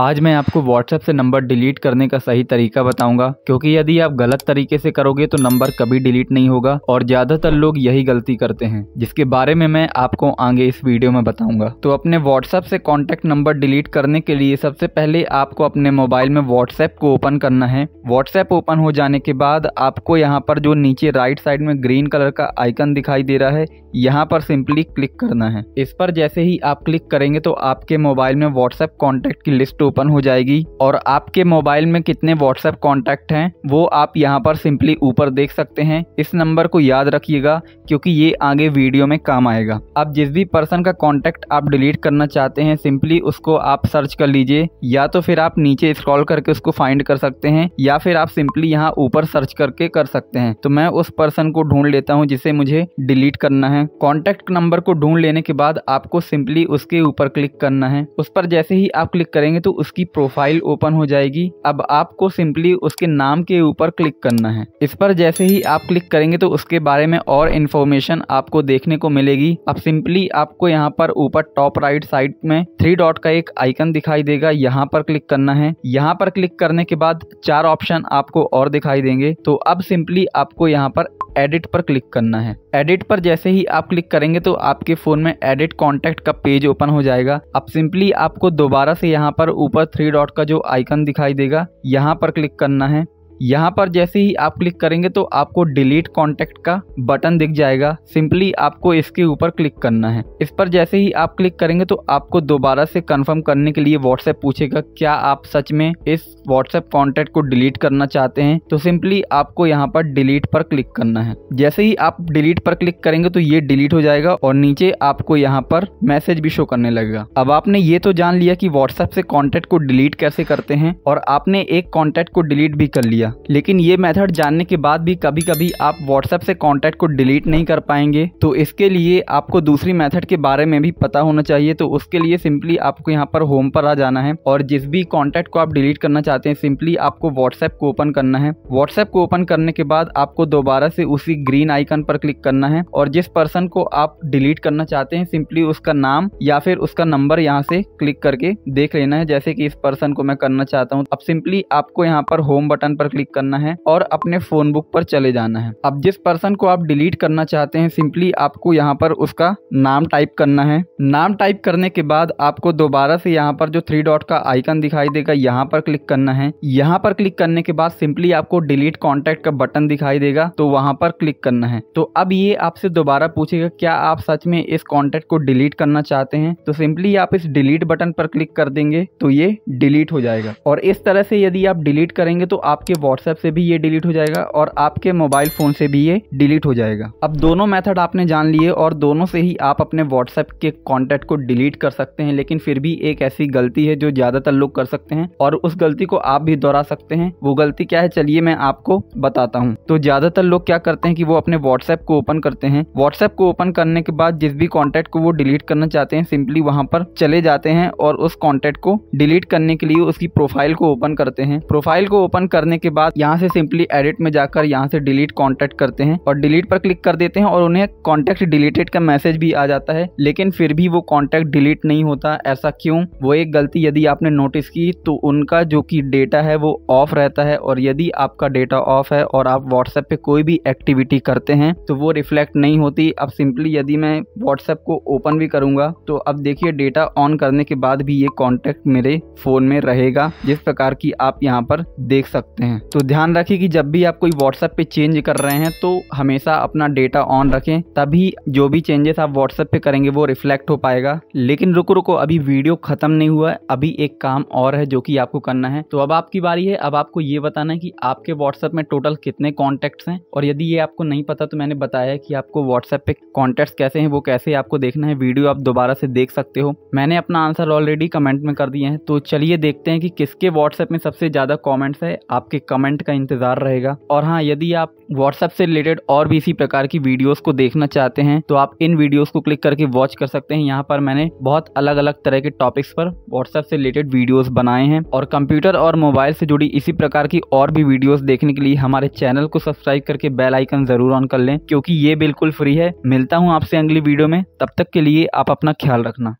आज मैं आपको व्हाट्सएप से नंबर डिलीट करने का सही तरीका बताऊंगा क्योंकि यदि आप गलत तरीके से करोगे तो नंबर कभी डिलीट नहीं होगा और ज्यादातर लोग यही गलती करते हैं जिसके बारे में मैं आपको आगे इस वीडियो में बताऊंगा तो अपने व्हाट्सएप से कॉन्टेक्ट नंबर डिलीट करने के लिए सबसे पहले आपको अपने मोबाइल में व्हाट्सएप को ओपन करना है व्हाट्सएप ओपन हो जाने के बाद आपको यहाँ पर जो नीचे राइट साइड में ग्रीन कलर का आइकन दिखाई दे रहा है यहाँ पर सिंपली क्लिक करना है इस पर जैसे ही आप क्लिक करेंगे तो आपके मोबाइल में व्हाट्सएप कॉन्टेक्ट की लिस्ट ओपन हो जाएगी और आपके मोबाइल में कितने व्हाट्सएप कॉन्टैक्ट हैं वो आप यहाँ पर सिंपली ऊपर देख सकते हैं इस नंबर को याद रखिएगा क्योंकि ये आगे वीडियो में काम आएगा आप जिस भी पर्सन का कॉन्टैक्ट आप डिलीट करना चाहते हैं सिंपली उसको आप सर्च कर लीजिए या तो फिर आप नीचे स्क्रॉल करके उसको फाइंड कर सकते हैं या फिर आप सिंपली यहाँ ऊपर सर्च करके कर सकते हैं तो मैं उस पर्सन को ढूंढ लेता हूँ जिसे मुझे डिलीट करना है कॉन्टैक्ट नंबर को ढूंढ लेने के बाद आपको सिंपली उसके ऊपर क्लिक करना है उस पर जैसे ही आप क्लिक करेंगे तो उसकी प्रोफाइल ओपन हो जाएगी अब आपको सिंपली उसके नाम के ऊपर क्लिक करना है इस पर जैसे ही आप क्लिक करेंगे तो उसके बारे में और इन्फॉर्मेशन आपको देखने को मिलेगी अब सिंपली आपको यहाँ पर ऊपर टॉप राइट साइड में थ्री डॉट का एक आइकन दिखाई देगा यहाँ पर क्लिक करना है यहाँ पर क्लिक करने के बाद चार ऑप्शन आपको और दिखाई देंगे तो अब सिंपली आपको यहाँ पर एडिट पर क्लिक करना है एडिट पर जैसे ही आप क्लिक करेंगे तो आपके फ़ोन में एडिट कॉन्टेक्ट का पेज ओपन हो जाएगा अब सिंपली आपको दोबारा से यहाँ पर ऊपर थ्री डॉट का जो आइकन दिखाई देगा यहाँ पर क्लिक करना है यहाँ पर जैसे ही आप क्लिक करेंगे तो आपको डिलीट कॉन्टैक्ट का बटन दिख जाएगा सिंपली आपको इसके ऊपर क्लिक करना है इस पर जैसे ही आप क्लिक करेंगे तो आपको दोबारा से कंफर्म करने के लिए व्हाट्सएप पूछेगा क्या आप सच में इस व्हाट्सएप कॉन्टैक्ट को डिलीट करना चाहते हैं तो सिंपली आपको यहाँ पर डिलीट पर क्लिक करना है जैसे ही आप डिलीट पर क्लिक करेंगे तो ये डिलीट हो जाएगा और नीचे आपको यहाँ पर मैसेज भी शो करने लगेगा अब आपने ये तो जान लिया की व्हाट्सएप से कॉन्टेक्ट को डिलीट कैसे करते हैं और आपने एक कॉन्टेक्ट को डिलीट भी कर लिया दिया लेकिन ये मेथड जानने के बाद भी कभी कभी आप व्हाट्सएप से कॉन्टैक्ट को डिलीट नहीं कर पाएंगे तो इसके लिए आपको दूसरी मेथड के बारे में भी पता होना चाहिए तो उसके लिए सिंपली आपको यहाँ पर होम पर आ जाना है और जिस भी कॉन्टैक्ट को आप डिलीट करना चाहते हैं सिंपली आपको व्हाट्सएप को ओपन करना है व्हाट्सएप को ओपन करने के बाद आपको दोबारा से उसी ग्रीन आइकन पर क्लिक करना है और जिस पर्सन को आप डिलीट करना चाहते हैं सिंपली उसका नाम या फिर उसका नंबर यहाँ से क्लिक करके देख लेना है जैसे कि इस पर्सन को मैं करना चाहता हूँ अब सिंपली आपको यहाँ पर होम बटन पर क्लिक करना है और अपने फोन बुक पर चले जाना है अब जिस पर्सन को आप डिलीट करना चाहते हैं सिंपली आपको यहाँ पर उसका नाम टाइप करना है नाम टाइप करने के बाद आपको दोबारा से यहाँ पर जो थ्री डॉट का आइकन दिखाई देगा यहाँ पर क्लिक करना है यहाँ पर क्लिक करने के बाद सिंपली आपको डिलीट कॉन्टेक्ट का बटन दिखाई देगा तो वहाँ पर क्लिक करना है तो अब ये आपसे दोबारा पूछेगा क्या आप सच में इस कॉन्टेक्ट को डिलीट करना चाहते हैं तो सिंपली आप इस डिलीट बटन पर क्लिक कर देंगे तो ये डिलीट हो जाएगा और इस तरह से यदि आप डिलीट करेंगे तो आपके व्हाट्सएप से भी ये डिलीट हो जाएगा और आपके मोबाइल फ़ोन से भी ये डिलीट हो जाएगा अब दोनों मेथड आपने जान लिए और दोनों से ही आप अपने व्हाट्सएप के कॉन्टेक्ट को डिलीट कर सकते हैं लेकिन फिर भी एक ऐसी गलती है जो ज़्यादातर लोग कर सकते हैं और उस गलती को आप भी दोहरा सकते हैं वो गलती क्या है चलिए मैं आपको बताता हूँ तो ज़्यादातर लोग क्या करते हैं कि वो अपने व्हाट्सएप को ओपन करते हैं व्हाट्सएप को ओपन करने के बाद जिस भी कॉन्टेक्ट को वो डिलीट करना चाहते हैं सिंपली वहां पर चले जाते हैं और उस कॉन्टेक्ट को डिलीट करने के लिए उसकी प्रोफाइल को ओपन करते हैं प्रोफाइल को ओपन करने के बाद यहाँ से सिंपली एडिट में जाकर यहाँ से डिलीट कॉन्टेक्ट करते हैं और डिलीट पर क्लिक कर देते हैं और उन्हें कॉन्टेक्ट डिलीटेड का मैसेज भी आ जाता है लेकिन फिर भी वो कॉन्टेक्ट डिलीट नहीं होता ऐसा क्यों वो एक गलती यदि आपने नोटिस की तो उनका जो कि डेटा है वो ऑफ रहता है और यदि आपका डेटा ऑफ है और आप व्हाट्सएप पे कोई भी एक्टिविटी करते हैं तो वो रिफ्लेक्ट नहीं होती अब सिंपली यदि मैं व्हाट्सएप को ओपन भी करूँगा तो अब देखिए डेटा ऑन करने के बाद भी ये कॉन्टेक्ट मेरे फ़ोन में रहेगा जिस प्रकार की आप यहाँ पर देख सकते हैं तो ध्यान रखें कि जब भी आप कोई व्हाट्सएप पे चेंज कर रहे हैं तो हमेशा अपना डेटा ऑन रखें तभी जो भी चेंजेस आप व्हाट्सएप पे करेंगे वो रिफ्लेक्ट हो पाएगा लेकिन रुको रुको अभी वीडियो ख़त्म नहीं हुआ है अभी एक काम और है जो कि आपको करना है तो अब आपकी बारी है अब आपको ये बताना है कि आपके व्हाट्सएप में टोटल कितने कॉन्टैक्ट्स हैं और यदि ये आपको नहीं पता तो मैंने बताया कि आपको व्हाट्सएप पे कॉन्टैक्ट्स कैसे हैं वो कैसे आपको देखना है वीडियो आप दोबारा से देख सकते हो मैंने अपना आंसर ऑलरेडी कमेंट में कर दिए हैं तो चलिए देखते हैं कि किसके व्हाट्सएप में सबसे ज़्यादा कॉमेंट्स है आपके कमेंट का इंतज़ार रहेगा और हाँ यदि आप व्हाट्सएप से रिलेटेड और भी इसी प्रकार की वीडियोस को देखना चाहते हैं तो आप इन वीडियोस को क्लिक करके वॉच कर सकते हैं यहाँ पर मैंने बहुत अलग अलग तरह के टॉपिक्स पर व्हाट्सएप से रिलेटेड वीडियोस बनाए हैं और कंप्यूटर और मोबाइल से जुड़ी इसी प्रकार की और भी वीडियोस देखने के लिए हमारे चैनल को सब्सक्राइब करके बेल आइकन जरूर ऑन कर लें क्योंकि ये बिल्कुल फ्री है मिलता हूँ आपसे अगली वीडियो में तब तक के लिए आप अपना ख्याल रखना